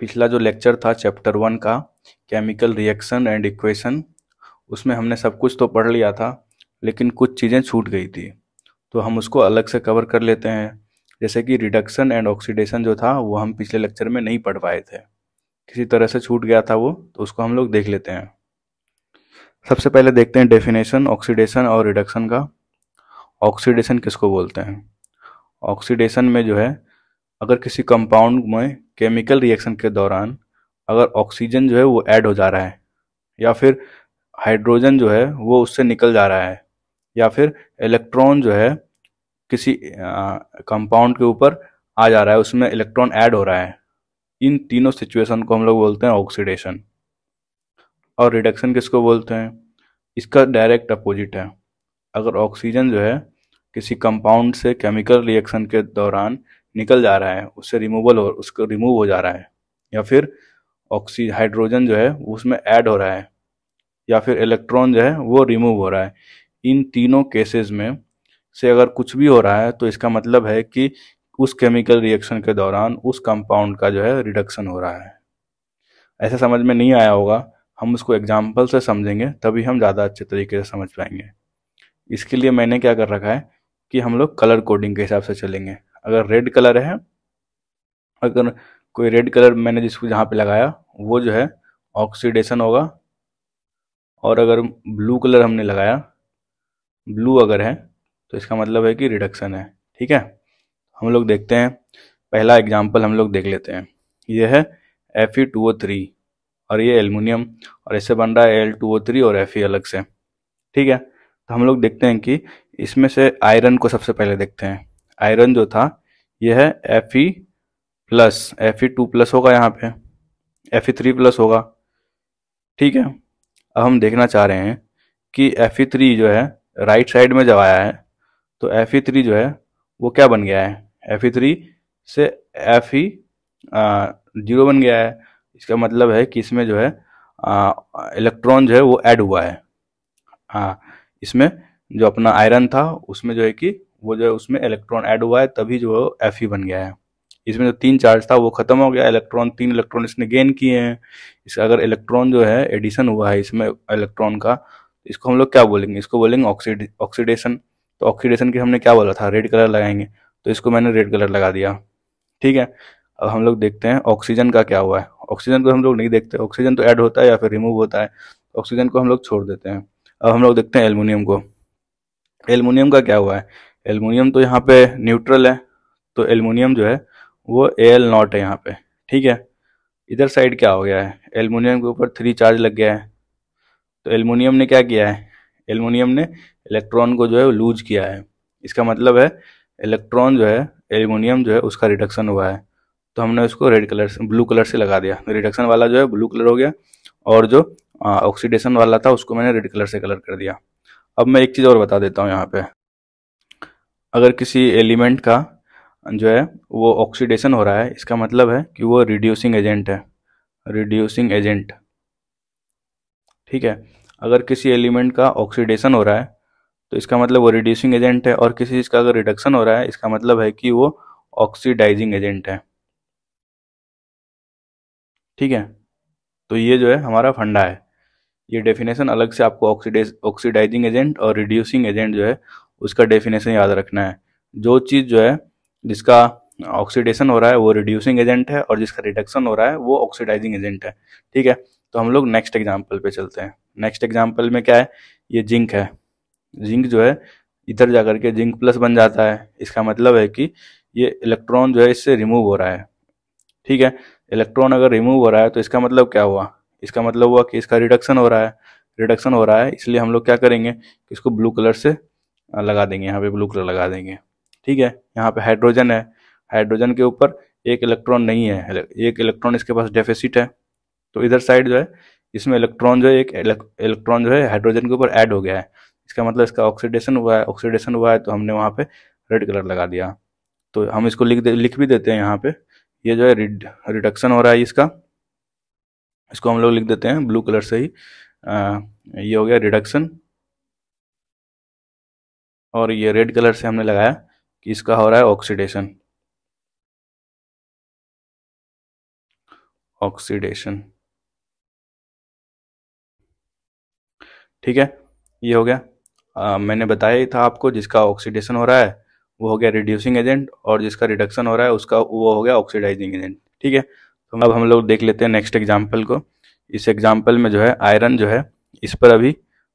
पिछला जो लेक्चर था चैप्टर वन का केमिकल रिएक्शन एंड इक्वेशन उसमें हमने सब कुछ तो पढ़ लिया था लेकिन कुछ चीज़ें छूट गई थी तो हम उसको अलग से कवर कर लेते हैं जैसे कि रिडक्शन एंड ऑक्सीडेशन जो था वो हम पिछले लेक्चर में नहीं पढ़ पाए थे किसी तरह से छूट गया था वो तो उसको हम लोग देख लेते हैं सबसे पहले देखते हैं डेफिनेशन ऑक्सीडेशन और रिडक्शन का ऑक्सीडेशन किसको बोलते हैं ऑक्सीडेशन में जो है अगर किसी कंपाउंड में केमिकल रिएक्शन के दौरान अगर ऑक्सीजन जो है वो ऐड हो जा रहा है या फिर हाइड्रोजन जो है वो उससे निकल जा रहा है या फिर इलेक्ट्रॉन जो है किसी कंपाउंड के ऊपर आ जा रहा है उसमें इलेक्ट्रॉन ऐड हो रहा है इन तीनों सिचुएशन को हम लोग बोलते हैं ऑक्सीडेशन और रिडक्शन किसको बोलते हैं इसका डायरेक्ट अपोजिट है अगर ऑक्सीजन जो है किसी कंपाउंड से केमिकल रिएक्शन के दौरान निकल जा रहा है उससे रिमूवल हो उसको रिमूव हो जा रहा है या फिर ऑक्सी हाइड्रोजन जो है उसमें ऐड हो रहा है या फिर इलेक्ट्रॉन जो है वो रिमूव हो रहा है इन तीनों केसेस में से अगर कुछ भी हो रहा है तो इसका मतलब है कि उस केमिकल रिएक्शन के दौरान उस कंपाउंड का जो है रिडक्शन हो रहा है ऐसा समझ में नहीं आया होगा हम उसको एग्जाम्पल से समझेंगे तभी हम ज़्यादा अच्छे तरीके से समझ पाएंगे इसके लिए मैंने क्या कर रखा है कि हम लोग कलर कोडिंग के हिसाब से चलेंगे अगर रेड कलर है अगर कोई रेड कलर मैंने जिसको जहाँ पे लगाया वो जो है ऑक्सीडेशन होगा और अगर ब्लू कलर हमने लगाया ब्लू अगर है तो इसका मतलब है कि रिडक्शन है ठीक है हम लोग देखते हैं पहला एग्जाम्पल हम लोग देख लेते हैं ये है F E two O three और ये एलमिनियम और ऐसे बन रहा है एल टू ओ थ्री और एफ ई अलग से ठीक है तो हम लोग देखते हैं कि इसमें से आयरन को सबसे पहले देखते हैं आयरन जो था यह है F E plus F E two plus होगा यहाँ पे एफ ई थ्री प्लस होगा ठीक है अब हम देखना चाह रहे हैं कि एफ ई थ्री जो है राइट साइड में जब आया है तो एफ ई थ्री जो है वो क्या बन गया है एफ ई थ्री से एफ ई जीरो बन गया है इसका मतलब है कि इसमें जो है इलेक्ट्रॉन जो है वो ऐड हुआ है हाँ इसमें जो अपना आयरन था उसमें जो है कि वो जो है उसमें इलेक्ट्रॉन ऐड हुआ है तभी जो है एफ बन गया है इसमें जो तीन चार्ज था वो खत्म हो गया इलेक्ट्रॉन तीन इलेक्ट्रॉन इसने गेन किए हैं इसका अगर इलेक्ट्रॉन जो है एडिशन हुआ है इसमें इलेक्ट्रॉन का तो इसको हम लोग क्या बोलेंगे इसको बोलेंगे ऑक्सीड ऑक्सीडेशन तो ऑक्सीडेशन के हमने क्या बोला था रेड कलर लगाएंगे तो इसको मैंने रेड कलर लगा दिया ठीक है अब हम लोग देखते हैं ऑक्सीजन का क्या हुआ है ऑक्सीजन को हम लोग नहीं देखते ऑक्सीजन तो ऐड होता है या फिर रिमूव होता है ऑक्सीजन को हम लोग छोड़ देते हैं अब हम लोग देखते हैं एलमुनियम को एलमिनियम का क्या हुआ है एलमिनियम तो यहाँ पे न्यूट्रल है तो एलमिनियम जो है वो ए एल नॉट है यहाँ पे ठीक है इधर साइड क्या हो गया है एलमिनियम के ऊपर थ्री चार्ज लग गया है तो एलमिनियम ने क्या किया है एलमिनियम ने इलेक्ट्रॉन को जो है लूज किया है इसका मतलब है इलेक्ट्रॉन जो है एलमोनियम जो है उसका रिडक्शन हुआ है तो हमने उसको रेड कलर से ब्लू कलर से लगा दिया रिडक्शन तो वाला जो है ब्लू कलर हो गया और जो ऑक्सीडेशन वाला था उसको मैंने रेड कलर से कलर कर दिया अब मैं एक चीज़ और बता देता हूँ यहाँ पे अगर किसी एलिमेंट का जो है वो ऑक्सीडेशन हो रहा है इसका मतलब है कि वो रिड्यूसिंग एजेंट है रिड्यूसिंग एजेंट ठीक है अगर किसी एलिमेंट का ऑक्सीडेशन हो रहा है तो इसका मतलब वो रिड्यूसिंग एजेंट है और किसी चीज़ का अगर रिडक्शन हो रहा है इसका मतलब है कि वो ऑक्सीडाइजिंग एजेंट है ठीक है तो ये जो है हमारा फंडा है ये डेफिनेशन अलग से आपको ऑक्सीडाइजिंग एजेंट और रिड्यूसिंग एजेंट जो है उसका डेफिनेशन याद रखना है जो चीज़ जो है जिसका ऑक्सीडेशन हो रहा है वो रिड्यूसिंग एजेंट है और जिसका रिडक्शन हो रहा है वो ऑक्सीडाइजिंग एजेंट है ठीक है तो हम लोग नेक्स्ट एग्जाम्पल पे चलते हैं नेक्स्ट एग्जाम्पल में क्या है ये जिंक है जिंक जो है इधर जा के जिंक प्लस बन जाता है इसका मतलब है कि ये इलेक्ट्रॉन जो है इससे रिमूव हो रहा है ठीक है इलेक्ट्रॉन अगर रिमूव हो रहा है तो इसका मतलब क्या हुआ इसका मतलब हुआ कि इसका रिडक्शन हो रहा है रिडक्शन हो रहा है इसलिए हम लोग क्या करेंगे इसको ब्लू कलर से लगा देंगे यहाँ पे ब्लू कलर लगा देंगे ठीक है यहाँ पे हाइड्रोजन है हाइड्रोजन के ऊपर एक इलेक्ट्रॉन नहीं है एक इलेक्ट्रॉन इसके पास डेफिसिट है तो इधर साइड जो है इसमें इलेक्ट्रॉन जो है एक इलेक्ट्रॉन जो है हाइड्रोजन के ऊपर ऐड हो गया है इसका मतलब इसका ऑक्सीडेशन हुआ है ऑक्सीडेशन हुआ है तो हमने वहाँ पे रेड कलर लगा दिया तो हम इसको लिख दे लिख भी देते हैं यहाँ पे ये जो है रिडक्शन हो रहा है इसका इसको हम लोग लिख देते हैं ब्लू कलर से ही आ, ये हो गया रिडक्शन और ये रेड कलर से हमने लगाया कि इसका हो रहा है ऑक्सीडेशन ऑक्सीडेशन ठीक है ये हो गया आ, मैंने बताया ही था आपको जिसका ऑक्सीडेशन हो रहा है वो हो गया रिड्यूसिंग एजेंट और जिसका रिडक्शन हो रहा है उसका वो हो गया ऑक्सीडाइजिंग एजेंट ठीक है तो अब हम लोग देख लेते हैं नेक्स्ट एग्जाम्पल को इस एग्जाम्पल में जो है आयरन जो है इस पर अभी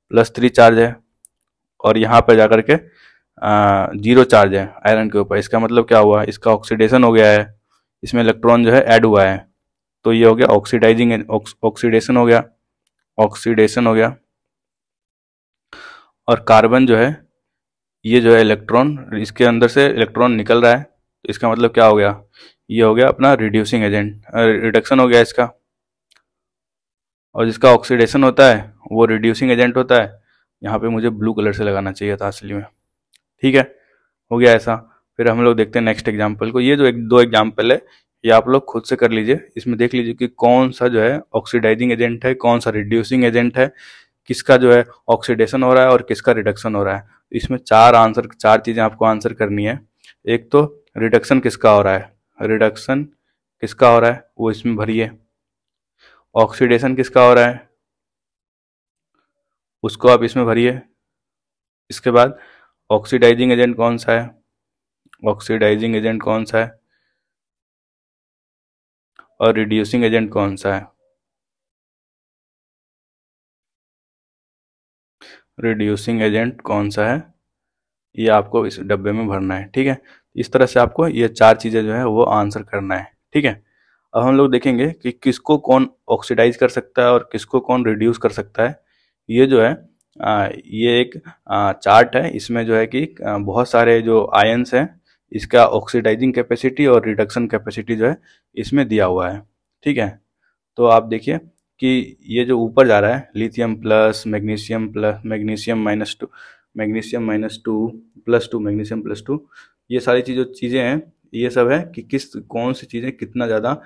प्लस थ्री चार्ज है और यहाँ पर जाकर के जीरो चार्ज है आयरन के ऊपर इसका मतलब क्या हुआ इसका ऑक्सीडेशन हो गया है इसमें इलेक्ट्रॉन जो है ऐड हुआ है तो ये हो गया ऑक्सीडाइजिंग ऑक्सीडेशन हो गया ऑक्सीडेशन हो गया और कार्बन जो है ये जो है इलेक्ट्रॉन इसके अंदर से इलेक्ट्रॉन निकल रहा है तो इसका मतलब क्या हो गया ये हो गया अपना रिड्यूसिंग एजेंट रिडक्शन हो गया इसका और जिसका ऑक्सीडेशन होता है वो रिड्यूसिंग एजेंट होता है यहाँ पे मुझे ब्लू कलर से लगाना चाहिए था असली में ठीक है हो गया ऐसा फिर हम लोग देखते हैं नेक्स्ट एग्जाम्पल को ये जो एक दो एग्जाम्पल है ये आप लोग खुद से कर लीजिए इसमें देख लीजिए कि कौन सा जो है ऑक्सीडाइजिंग एजेंट है कौन सा रिड्यूसिंग एजेंट है किसका जो है ऑक्सीडेशन हो रहा है और किसका रिडक्शन हो रहा है इसमें चार आंसर चार चीज़ें आपको आंसर करनी है एक तो रिडक्शन किसका हो रहा है रिडक्शन किसका हो रहा है वो इसमें भरिए ऑक्सीडेशन किसका हो रहा है उसको आप इसमें भरिए इसके बाद ऑक्सीडाइजिंग एजेंट कौन सा है ऑक्सीडाइजिंग एजेंट कौन सा है और रिड्यूसिंग एजेंट कौन सा है रिड्यूसिंग एजेंट कौन सा है ये आपको इस डब्बे में भरना है ठीक है इस तरह से आपको ये चार चीज़ें जो है वो आंसर करना है ठीक है अब हम लोग देखेंगे कि किसको कौन ऑक्सीडाइज कर सकता है और किसको कौन रिड्यूस कर सकता है ये जो है आ, ये एक आ, चार्ट है इसमें जो है कि बहुत सारे जो आयंस हैं इसका ऑक्सीडाइजिंग कैपेसिटी और रिडक्शन कैपेसिटी जो है इसमें दिया हुआ है ठीक है तो आप देखिए कि ये जो ऊपर जा रहा है lithium plus magnesium plus magnesium minus two magnesium minus two plus two magnesium plus two ये सारी चीज जो चीज़ें हैं ये सब है कि किस कौन सी चीज़ें कितना ज़्यादा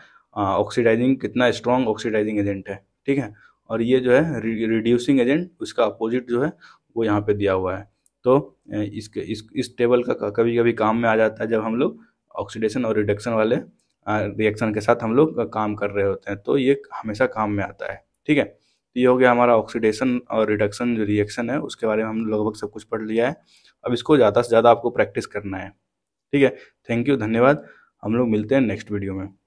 ऑक्सीडाइजिंग कितना स्ट्रॉन्ग ऑक्सीडाइजिंग एजेंट है ठीक है और ये जो है रिड्यूसिंग एजेंट उसका अपोजिट जो है वो यहाँ पे दिया हुआ है तो इसके इस इस टेबल का कभी कभी काम में आ जाता है जब हम लोग ऑक्सीडेशन और रिडक्शन वाले रिएक्शन के साथ हम लोग काम कर रहे होते हैं तो ये हमेशा काम में आता है ठीक है तो ये हो गया हमारा ऑक्सीडेशन और रिडक्शन जो रिएक्शन है उसके बारे में हम लगभग सब कुछ पढ़ लिया है अब इसको ज़्यादा से ज़्यादा आपको प्रैक्टिस करना है ठीक है थैंक यू धन्यवाद हम लोग मिलते हैं नेक्स्ट वीडियो में